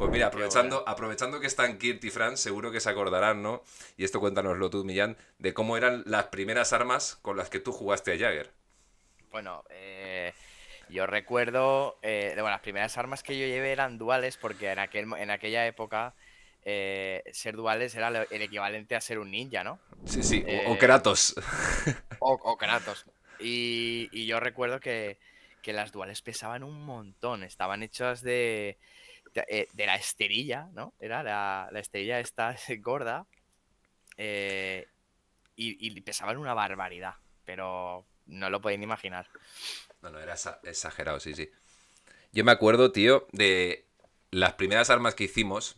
Pues mira, aprovechando, aprovechando que están Kirt y Fran, seguro que se acordarán, ¿no? Y esto cuéntanoslo tú, Millán, de cómo eran las primeras armas con las que tú jugaste a Jagger. Bueno, eh, yo recuerdo, eh, bueno, las primeras armas que yo llevé eran duales, porque en, aquel, en aquella época eh, ser duales era el equivalente a ser un ninja, ¿no? Sí, sí, o, Kratos. O, Kratos. Y, yo recuerdo que, que las duales pesaban un montón, estaban hechas de... Eh, de, la esterilla, ¿no? Era la, esterilla esta gorda eh, y, y, pesaban una barbaridad, pero no lo podéis imaginar. No, no, era exagerado, sí, sí. Yo me acuerdo, tío, de las primeras armas que hicimos.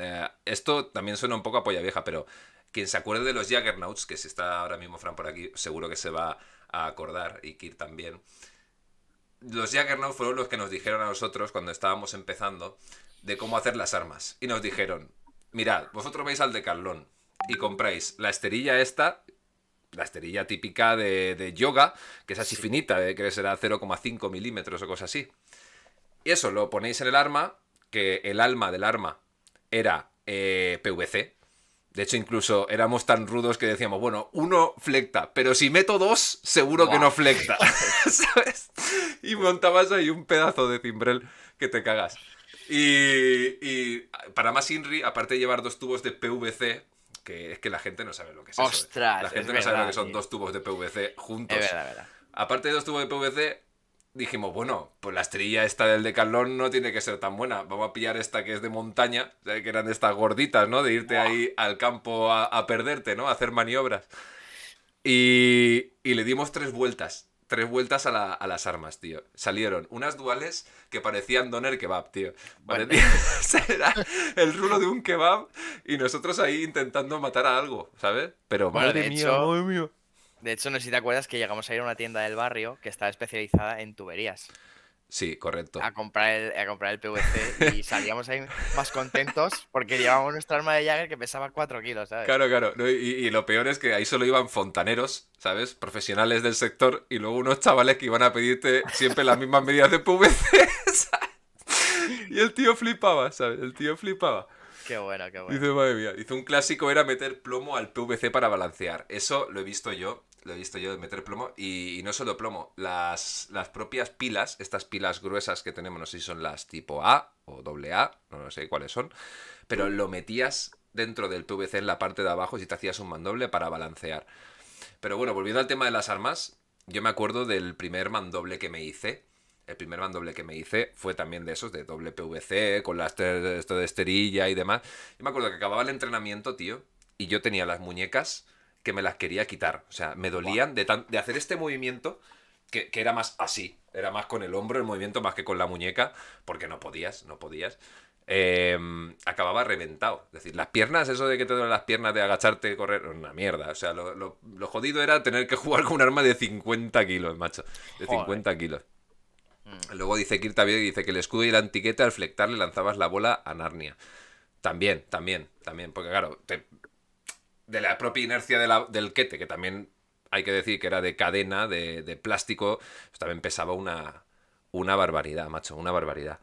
Eh, esto también suena un poco a polla vieja, pero quien se acuerde de los Jaggernauts, que si está ahora mismo Fran por aquí, seguro que se va a acordar, y Kir también los Jaggernaut fueron los que nos dijeron a nosotros cuando estábamos empezando de cómo hacer las armas. Y nos dijeron, mirad, vosotros vais al de Carlón y compráis la esterilla esta, la esterilla típica de, yoga, que es así finita, eh, que será 0,5 milímetros o cosas así. Y eso lo ponéis en el arma, que el alma del arma era eh, PVC, de hecho, incluso éramos tan rudos que decíamos, bueno, uno flecta, pero si meto dos, seguro que no flecta. ¿Sabes? Y montabas ahí un pedazo de cimbrel que te cagas. Y, para más Inri, aparte de llevar dos tubos de PVC, que es que la gente no sabe lo que es ¿eh? La gente no sabe lo que son dos tubos de PVC juntos. Aparte de dos tubos de PVC, dijimos, bueno, pues la estrella esta del decalón no tiene que ser tan buena. Vamos a pillar esta que es de montaña, que eran estas gorditas, ¿no? De irte ahí al campo a, perderte, ¿no? A hacer maniobras. Y, le dimos tres vueltas. Tres vueltas a, las armas, tío. Salieron unas duales que parecían doner kebab, tío. el rulo de un kebab y nosotros ahí intentando matar a algo, ¿sabes? Pero madre mía, madre de hecho, no sé si te acuerdas que llegamos a ir a una tienda del barrio que estaba especializada en tuberías. Sí, correcto. A comprar el, a comprar el PVC y salíamos ahí más contentos porque llevábamos nuestra arma de Jagger que pesaba 4 kilos, ¿sabes? Claro, claro. y, lo peor es que ahí solo iban fontaneros, ¿sabes? Profesionales del sector y luego unos chavales que iban a pedirte siempre las mismas medidas de PVC, Y el tío flipaba, ¿sabes? El tío flipaba. Qué bueno, qué bueno. Dice, madre mía. hizo un clásico era meter plomo al PVC para balancear. Eso lo he visto yo lo he visto yo, de meter plomo. Y, no solo plomo, las, las, propias pilas, estas pilas gruesas que tenemos, no sé si son las tipo A o doble A, no, sé cuáles son, pero lo metías dentro del PVC en la parte de abajo y te hacías un mandoble para balancear. Pero bueno, volviendo al tema de las armas, yo me acuerdo del primer mandoble que me hice. El primer mandoble que me hice fue también de esos, de doble PVC, con las esto de esterilla y demás. Yo me acuerdo que acababa el entrenamiento, tío, y yo tenía las muñecas que me las quería quitar. O sea, me dolían de, hacer este movimiento que, era más así. Era más con el hombro el movimiento más que con la muñeca, porque no podías, no podías. Em, acababa reventado. Es decir, las piernas, eso de que te duelen las piernas de agacharte, correr, una mierda. O sea, lo, jodido era tener que jugar con un arma de 50 kilos, macho. De 50 kilos. Mm. Luego dice Kirta dice que el escudo y la antiqueta al flectar le lanzabas la bola a Narnia. También, también, también, porque claro, te, de la propia inercia del quete, que también hay que decir que era de cadena, de, plástico, pues también pesaba una, una barbaridad, macho, una barbaridad.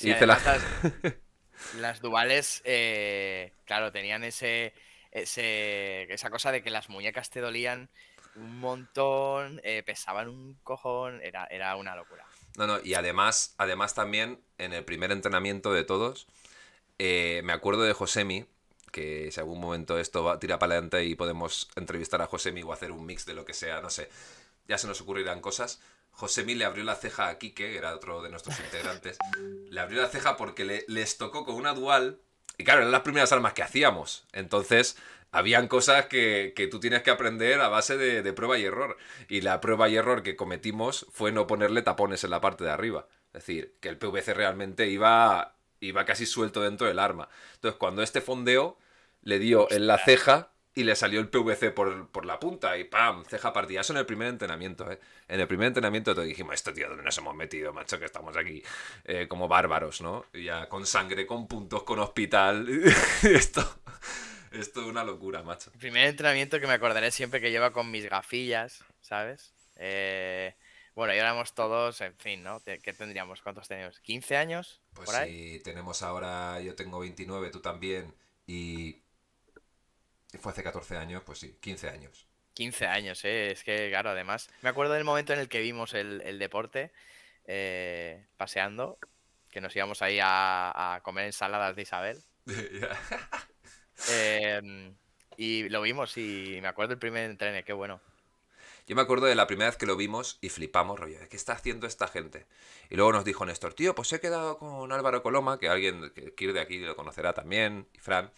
las, duales, eh, claro, tenían ese, ese, esa cosa de que las muñecas te dolían un montón, eh, pesaban un cojón, era, era una locura. No, no, y además, además también en el primer entrenamiento de todos, eh, me acuerdo de Josemi, que si algún momento esto tira para adelante y podemos entrevistar a Josemi o hacer un mix de lo que sea, no sé, ya se nos ocurrirán cosas. Josemi le abrió la ceja a Quique, que era otro de nuestros integrantes, le abrió la ceja porque les tocó con una dual, y claro, eran las primeras armas que hacíamos, entonces habían cosas que, que, tú tienes que aprender a base de, de, prueba y error. Y la prueba y error que cometimos fue no ponerle tapones en la parte de arriba. Es decir, que el PVC realmente iba y va casi suelto dentro del arma. Entonces, cuando este fondeo le dio en la ceja y le salió el PVC por, la punta y ¡pam! Ceja partida. Eso en el primer entrenamiento, ¿eh? En el primer entrenamiento te dijimos, esto tío, ¿dónde nos hemos metido, macho? Que estamos aquí eh, como bárbaros, ¿no? ya con sangre, con puntos, con hospital. esto, esto es una locura, macho. primer entrenamiento que me acordaré siempre que lleva con mis gafillas, ¿sabes? Eh, bueno, y todos, en fin, ¿no? ¿Qué tendríamos? ¿Cuántos tenemos? ¿15 años? Pues sí, tenemos ahora, yo tengo 29, tú también, y fue hace 14 años, pues sí, 15 años. 15 años, ¿eh? es que, claro, además, me acuerdo del momento en el que vimos el, deporte eh, paseando, que nos íbamos ahí a, comer ensaladas de Isabel. Em, y lo vimos y me acuerdo el primer entrene, qué bueno. Yo me acuerdo de la primera vez que lo vimos y flipamos, rollo, ¿qué está haciendo esta gente? Y luego nos dijo Néstor, tío, pues he quedado con Álvaro Coloma, que alguien que ir de aquí lo conocerá también, y Fran.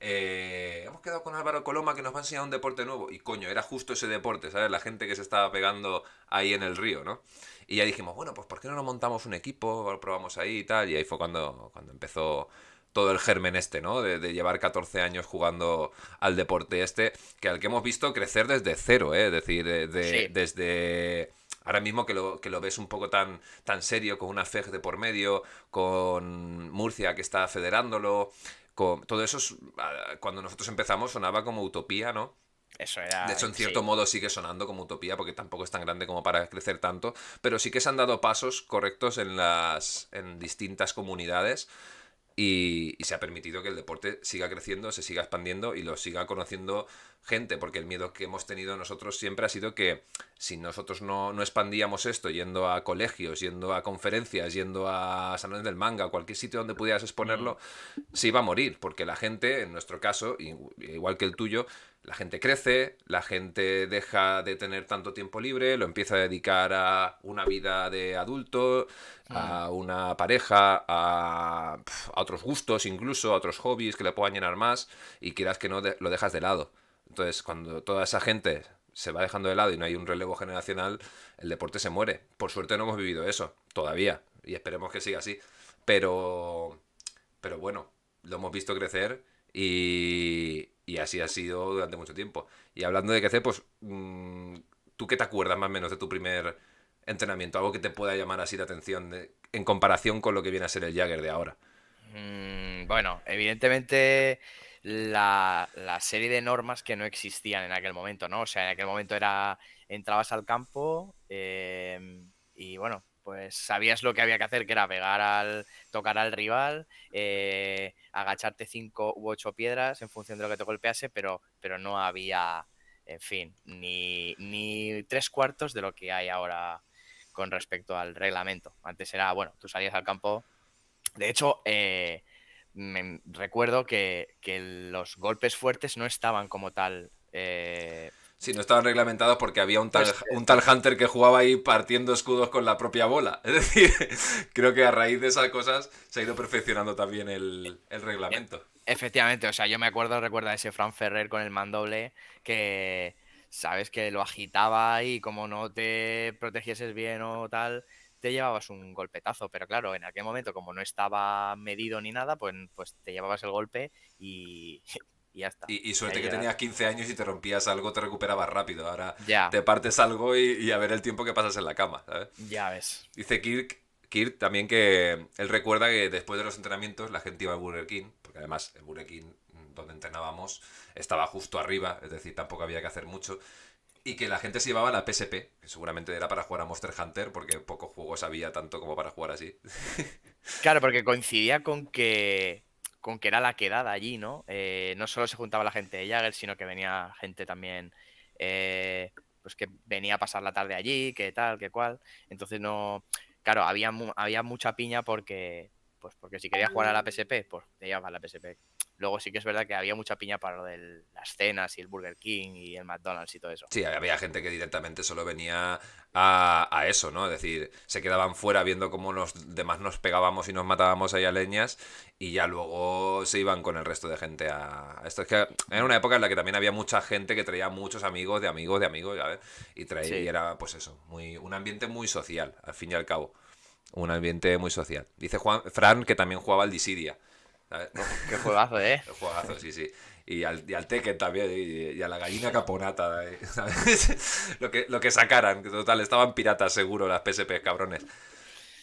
Eh, hemos quedado con Álvaro Coloma que nos va a enseñar un deporte nuevo. Y coño, era justo ese deporte, ¿sabes? La gente que se estaba pegando ahí en el río, ¿no? Y ya dijimos, bueno, pues ¿por qué no nos montamos un equipo? Lo probamos ahí y tal. Y ahí fue cuando, cuando empezó todo el germen este, ¿no? De, llevar 14 años jugando al deporte este, que al que hemos visto crecer desde cero, ¿eh? Es decir, desde ahora mismo que lo, que lo ves un poco tan, tan serio, con una FEG de por medio, con Murcia que está federándolo, con todo eso, ah, cuando nosotros empezamos sonaba como utopía, ¿no? Eso era, de hecho, en cierto modo sigue sonando como utopía, porque tampoco es tan grande como para crecer tanto, pero sí que se han dado pasos correctos en las en distintas comunidades y, se ha permitido que el deporte siga creciendo, se siga expandiendo y lo siga conociendo gente, porque el miedo que hemos tenido nosotros siempre ha sido que si nosotros no, expandíamos esto yendo a colegios, yendo a conferencias, yendo a salones del manga, cualquier sitio donde pudieras exponerlo, se iba a morir, porque la gente, en nuestro caso, igual que el tuyo, la gente crece, la gente deja de tener tanto tiempo libre, lo empieza a dedicar a una vida de adulto, a una pareja, a, otros gustos incluso, a otros hobbies que le puedan llenar más, y quieras que no lo dejas de lado. Entonces, cuando toda esa gente se va dejando de lado y no hay un relevo generacional, el deporte se muere. Por suerte no hemos vivido eso todavía y esperemos que siga así. Pero, pero bueno, lo hemos visto crecer y, y así ha sido durante mucho tiempo. Y hablando de crecer, pues, mm, ¿tú qué te acuerdas más o menos de tu primer entrenamiento? Algo que te pueda llamar así la atención en comparación con lo que viene a ser el Jagger de ahora. Mm, bueno, evidentemente la, serie de normas que no existían en aquel momento, ¿no? O sea, en aquel momento era, entrabas al campo em, y bueno, pues sabías lo que había que hacer, que era pegar al, tocar al rival, eh, agacharte cinco u ocho piedras en función de lo que te golpease, pero, pero no había, en fin, ni, ni tres cuartos de lo que hay ahora con respecto al reglamento. Antes era, bueno, tú salías al campo. De hecho, eh, me recuerdo que, los golpes fuertes no estaban como tal. Eh, sí, no estaban reglamentados porque había un tal, pues, eh, un tal Hunter que jugaba ahí partiendo escudos con la propia bola. Es decir, creo que a raíz de esas cosas se ha ido perfeccionando también el, reglamento. E-, efectivamente, o sea, yo me acuerdo, recuerda ese Fran Ferrer con el mandoble que, sabes, que lo agitaba y como no te protegieses bien o tal, te llevabas un golpetazo, pero claro, en aquel momento como no estaba medido ni nada, pues, pues te llevabas el golpe y, y ya está. Y, suerte que tenías 15 años y te rompías algo, te recuperabas rápido. Ahora te partes algo y, a ver el tiempo que pasas en la cama, ¿sabes? Ya ves. Dice Kirk, Kirk también que él recuerda que después de los entrenamientos la gente iba al Burger King, porque además el Burger King mm, donde entrenábamos estaba justo arriba, es decir, tampoco había que hacer mucho. Y que la gente se llevaba la PSP, que seguramente era para jugar a Monster Hunter, porque pocos juegos había tanto como para jugar así. Claro, porque coincidía con que con que era la quedada allí, ¿no? Eh, no solo se juntaba la gente de Jagger, sino que venía gente también, eh, pues que venía a pasar la tarde allí, que tal, que cual. Entonces no, claro, había, había mucha piña porque, pues porque si quería jugar a la PSP, mm. pues te a la PSP. Luego sí que es verdad que había mucha piña para lo de las cenas y el Burger King y el McDonald's y todo eso. Sí, había gente que directamente solo venía a, eso, ¿no? Es decir, se quedaban fuera viendo cómo los demás nos pegábamos y nos matábamos ahí a leñas y ya luego se iban con el resto de gente a... Esto es que era una época en la que también había mucha gente que traía muchos amigos de amigos de amigos, ¿sabes? Y traía, era pues eso, muy, un ambiente muy social, al fin y al cabo. Un ambiente muy social. Dice Juan, Fran que también jugaba al Disidia. qué juegazo, ¿eh? juegazo, sí, sí. Y al, Tekken también, y, a la gallina caponata, lo, que, lo que sacaran. Total, estaban piratas seguro las PSP, cabrones.